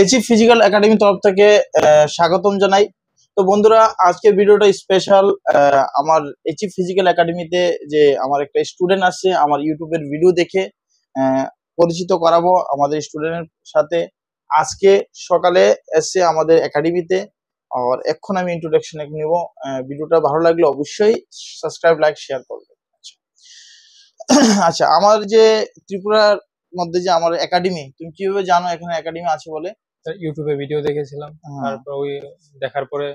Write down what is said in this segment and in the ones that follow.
AG physical academy তরফ থেকে স্বাগতম জানাই তো বন্ধুরা আজকের ভিডিওটা স্পেশাল আমার এজি ফিজিক্যাল একাডেমিতে যে আমার একটা স্টুডেন্ট আছে আমার ইউটিউবের ভিডিও দেখে পরিচিত করাবো আমাদের স্টুডেন্টের সাথে আজকে সকালে এসে আমাদের একাডেমিতে আর এখন আমি ইন্ট্রোডাকশন নিব ভিডিওটা ভালো লাগলে অবশ্যই সাবস্ক্রাইব লাইক শেয়ার করবে আচ্ছা আমার যে ত্রিপুরার মধ্যে যে আমার একাডেমি তুমি কিভাবে জানো এখানে একাডেমি আছে বলে ইউটিউবে ভিডিও দেখেছিলাম হ্যাঁ। তারপর ওই দেখার পরে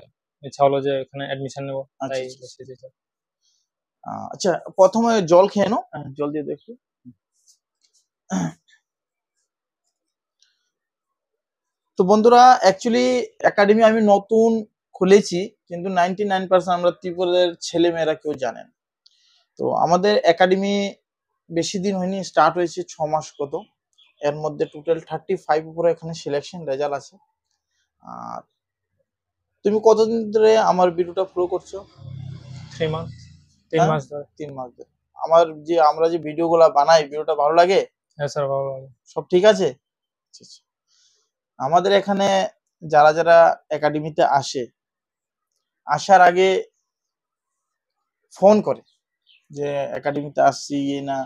ইচ্ছা হলো যে এখানে অ্যাডমিশন নেব আচ্ছা, তাই আচ্ছা, আচ্ছা। এসেছি আচ্ছা প্রথমে জল খেয়ে নো হ্যাঁ, জল দিয়ে দেখো তো বন্ধুরা অ্যাকচুয়ালি একাডেমি আমি নতুন খুলেছি কিন্তু নাইনটি নাইন পার্সেন্ট আমরা ত্রিপুরাদের ছেলেমেয়েরা কেউ জানেন তো আমাদের একাডেমি বেশি দিন হয়নি স্টার্ট হয়েছে ছ মাস কত এর মধ্যে টোটাল থার্টি ফাইভ উপরে এখানে সিলেকশন রেজাল্ট আছে আর তুমি কতদিন ধরে আমার ভিডিওটা ফলো করছো থ্রি মাস তিন হ্যাঁ? মাস ধরে তিন মাস ধরে আমার যে আমরা যে ভিডিওগুলো বানাই ভিডিওটা ভালো লাগে হ্যাঁ স্যার ভালো লাগে সব ঠিক আছে আচ্ছা, আচ্ছা। আমাদের এখানে যারা যারা একাডেমিতে আসে আসার আগে ফোন করে যে একাডেমিতে আসছি না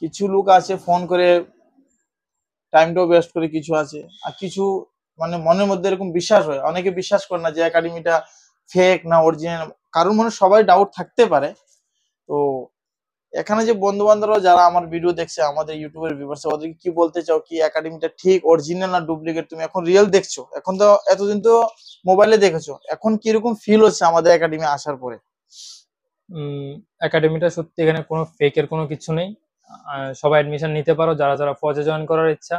কিছু লোক আছে ফোন করে টাইমটাও ওয়েস্ট করে কিছু আছে আর কিছু মানে মনের মধ্যে এরকম বিশ্বাস হয় অনেকে বিশ্বাস করে না যে একাডেমিটা ফেক না অরিজিনাল কারোর মনে সবাই ডাউট থাকতে পারে তো এখানে যে বন্ধু বান্ধবরা যারা আমার ভিডিও দেখছে আমাদের ইউটিউবের ভিউয়ার্স ওদেরকে কি বলতে চাও কি একাডেমিটা ঠিক অরিজিনাল না ডুপ্লিকেট তুমি এখন রিয়েল দেখছো এখন তো এতদিন তো মোবাইলে দেখেছো এখন কিরকম ফিল হচ্ছে আমাদের একাডেমি আসার পরে একাডেমিটা সত্যি এখানে কোনো ফেকের কোনো কিছু নেই সবাই অ্যাডমিশন নিতে পারো যারা যারা ফজে জয়েন করার ইচ্ছা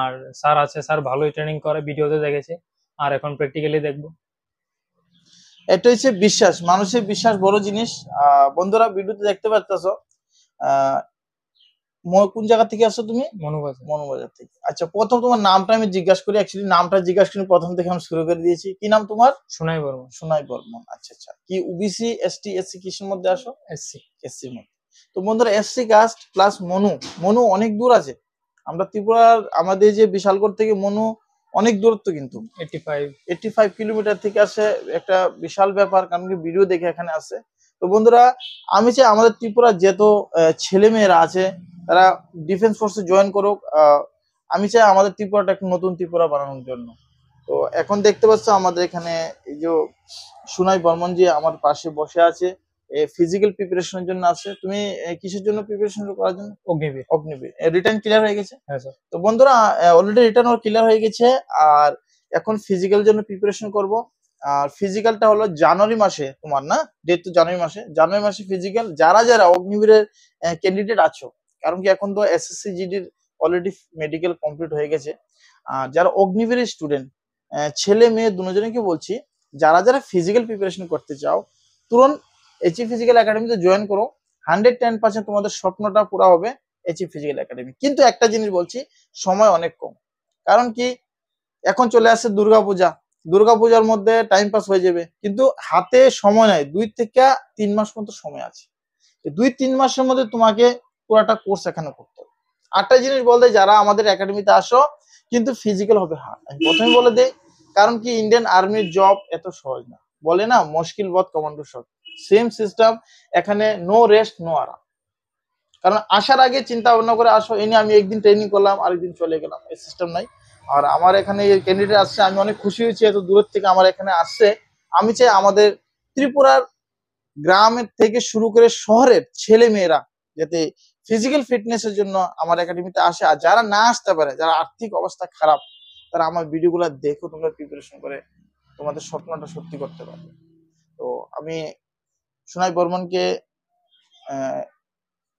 আর স্যার আছে স্যার ভালোই ট্রেনিং করে ভিডিওতে দেখেছি আর এখন প্র্যাকটিক্যালি দেখব এটা হচ্ছে বিশ্বাস মানুষের বিশ্বাস বড় জিনিস বন্ধুরা ভিডিওতে দেখতে পারতেছো কোন জায়গা থেকে আসো তুমি মনোবাজার মনোবাজার থেকে আচ্ছা প্রথম তোমার নামটা আমি জিজ্ঞাসা করি অ্যাকচুয়ালি নামটা জিজ্ঞাসা করি প্রথম থেকে আমি শুরু করে দিয়েছি কি নাম তোমার সোনাই বর্মন সোনাই বর্মন আচ্ছা আচ্ছা কি ওবিসি এসটি এসসি কিসের মধ্যে আসো এসসি এসসির মধ্যে তো বন্ধুরা এসসি কাস্ট প্লাস মনু মনু অনেক দূর আছে আমরা ত্রিপুরার আমাদের যে বিশালগড় থেকে মনু অনেক দূরত্ব কিন্তু ফাইভ কিলোমিটার থেকে আসে একটা বিশাল ব্যাপার কারণ কি ভিডিও দেখে এখানে আসে তো বন্ধুরা আমি চাই আমাদের ত্রিপুরার ছেলে ছেলেমেয়েরা আছে তারা ডিফেন্স ফোর্সে জয়েন করুক আমি চাই আমাদের ত্রিপুরাটা একটা নতুন ত্রিপুরা বানানোর জন্য তো এখন দেখতে পাচ্ছ আমাদের এখানে এই যে সুনাই বর্মনজি আমার পাশে বসে আছে ফিজিক্যাল প্রিপারেশনের জন্য আছে তুমি কিসের জন্য প্রিপারেশন করার জন্য অগ্নিবীর অগ্নিবীর রিটার্ন ক্লিয়ার হয়ে গেছে হ্যাঁ স্যার তো বন্ধুরা অলরেডি রিটার্ন ওর ক্লিয়ার হয়ে গেছে আর এখন ফিজিক্যাল জন্য প্রিপারেশন করব আর ফিজিক্যালটা হলো জানুয়ারি মাসে তোমার না ডেট তো জানুয়ারি মাসে জানুয়ারি মাসে ফিজিক্যাল যারা যারা অগ্নিবীরের ক্যান্ডিডেট আছো কারণ কি এখন তো এসএসসি জিডির অলরেডি মেডিকেল কমপ্লিট হয়ে গেছে আর যারা অগ্নিবীরের স্টুডেন্ট ছেলে মেয়ে দুজনকে বলছি যারা যারা ফিজিক্যাল প্রিপারেশন করতে চাও তুরন্ত এইচি ফিজিক্যাল একাডেমিতে জয়েন করো হান্ড্রেড টেন পার্সেন্ট তোমাদের স্বপ্নটা পুরা হবে এইচি ফিজিক্যাল একাডেমি কিন্তু একটা জিনিস বলছি সময় অনেক কম কারণ কি এখন চলে আসছে দুর্গাপূজা দুর্গাপূজার মধ্যে টাইম পাস হয়ে যাবে কিন্তু হাতে সময় নাই দুই থেকে তিন মাস মতো সময় আছে দুই তিন মাসের মধ্যে তোমাকে পুরাটা কোর্স এখানে করতে হবে আটটা জিনিস বলতে যারা আমাদের একাডেমিতে আসো কিন্তু ফিজিক্যাল হবে হার্ড আমি প্রথমে বলে দেই কারণ কি ইন্ডিয়ান আর্মির জব এত সহজ না বলে না মুশকিল বধ কমান্ডো শর্ট সেম সিস্টেম এখানে নো রেস্ট নো আরাম কারণ আসার আগে চিন্তা ভাবনা করে আসো এনে আমি একদিন ট্রেনিং করলাম আরেকদিন চলে গেলাম এই সিস্টেম নাই আর আমার এখানে ক্যান্ডিডেট আসছে আমি অনেক খুশি হয়েছি এত দূরের থেকে আমার এখানে আসছে আমি চাই আমাদের ত্রিপুরার গ্রামের থেকে শুরু করে শহরের ছেলে মেয়েরা যাতে ফিজিক্যাল ফিটনেসের জন্য আমার একাডেমিতে আসে আর যারা না আসতে পারে যারা আর্থিক অবস্থা খারাপ তারা আমার ভিডিওগুলো দেখো তোমরা প্রিপারেশন করে তোমাদের স্বপ্নটা সত্যি করতে পারবে তো আমি সোনাই বর্মনকে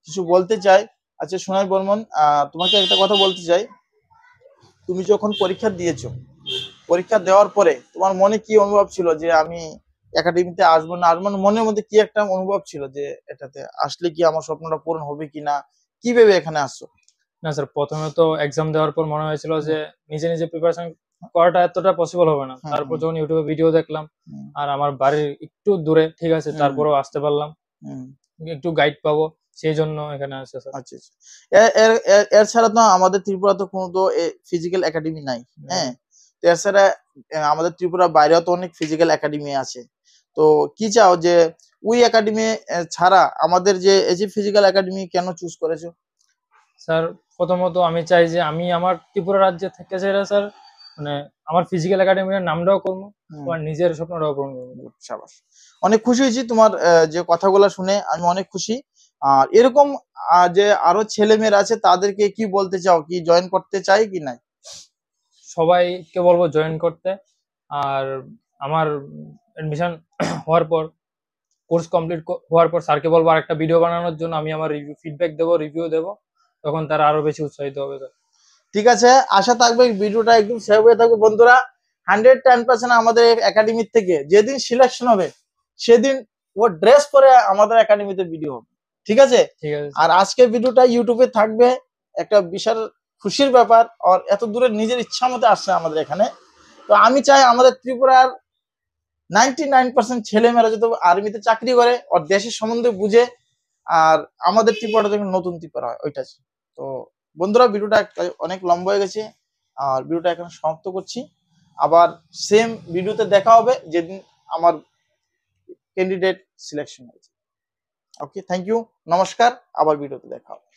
কিছু বলতে চাই আচ্ছা সোনাই বর্মন তোমাকে একটা কথা বলতে চাই তুমি যখন পরীক্ষা দিয়েছ পরীক্ষা দেওয়ার পরে তোমার মনে কি অনুভব ছিল যে আমি একাডেমিতে আসবো না আসবো না মানে মনের মধ্যে কি একটা অনুভব ছিল যে এটাতে আসলে কি আমার স্বপ্নটা পূরণ হবে কি না কি ভেবে এখানে আসছো না স্যার প্রথমে তো এক্সাম দেওয়ার পর মনে হয়েছিল যে নিজে নিজে প্রিপারেশন করাটা এতটা পসিবল হবে না তারপর যখন ইউটিউবে ভিডিও দেখলাম আর আমার বাড়ির একটু দূরে ঠিক আছে তারপরেও আসতে পারলাম একটু গাইড পাবো সেই জন্য এখানে আসছে স্যার আচ্ছা, আচ্ছা। এর ছাড়া তো আমাদের ত্রিপুরা তো কোনো তো ফিজিক্যাল একাডেমি নাই হ্যাঁ তো এছাড়া আমাদের ত্রিপুরা বাইরেও তো অনেক ফিজিক্যাল একাডেমি আছে তো কি চাও যে ওই একাডেমি ছাড়া আমাদের যে এই যে ফিজিক্যাল একাডেমি কেন চুজ করেছো স্যার প্রথমত আমি চাই যে আমি আমার ত্রিপুরা রাজ্যে থেকে যারা স্যার মানে আমার ফিজিক্যাল একাডেমির নামটাও করবো আমার নিজের স্বপ্নটাও পূরণ করবো সাবাস অনেক খুশি হয়েছি তোমার যে কথাগুলো শুনে আমি অনেক খুশি আর এরকম যে আরো ছেলে মেয়েরা আছে তাদেরকে কি বলতে চাও কি জয়েন করতে চাই কি নাই সবাইকে বলবো জয়েন করতে আর আমার অ্যাডমিশন হওয়ার পর কোর্স কমপ্লিট হওয়ার পর স্যারকে বলবো আর একটা ভিডিও বানানোর জন্য আমি আমার রিভিউ ফিডব্যাক দেবো রিভিউ দেবো তখন তারা আরো বেশি উৎসাহিত হবে ঠিক আছে আশা থাকবে ভিডিওটা একদম সেভ হয়ে থাকবে বন্ধুরা হান্ড্রেড টেন পার্সেন্ট আমাদের একাডেমির থেকে যেদিন সিলেকশন হবে সেদিন ও ড্রেস পরে আমাদের একাডেমিতে ভিডিও হবে ঠিক আছে আর আজকে ভিডিওটা ইউটিউবে থাকবে একটা বিশাল খুশির ব্যাপার আর এত দূরে নিজের ইচ্ছা মতো আসছে আমাদের এখানে তো আমি চাই আমাদের ত্রিপুরার নাইনটি নাইন পার্সেন্ট ছেলেমেয়েরা যদি আর্মিতে চাকরি করে ওর দেশের সম্বন্ধে বুঝে আর আমাদের ত্রিপুরাটা যখন নতুন ত্রিপুরা হয় ওইটা তো বন্ধুরা ভিডিওটা অনেক লম্বা হয়ে গেছে আর ভিডিওটা এখানে সমাপ্ত করছি আবার সেম ভিডিওতে দেখা হবে যেদিন আমার ক্যান্ডিডেট সিলেকশন হয়েছে ওকে থ্যাংক ইউ নমস্কার আবার ভিডিওতে দেখা হবে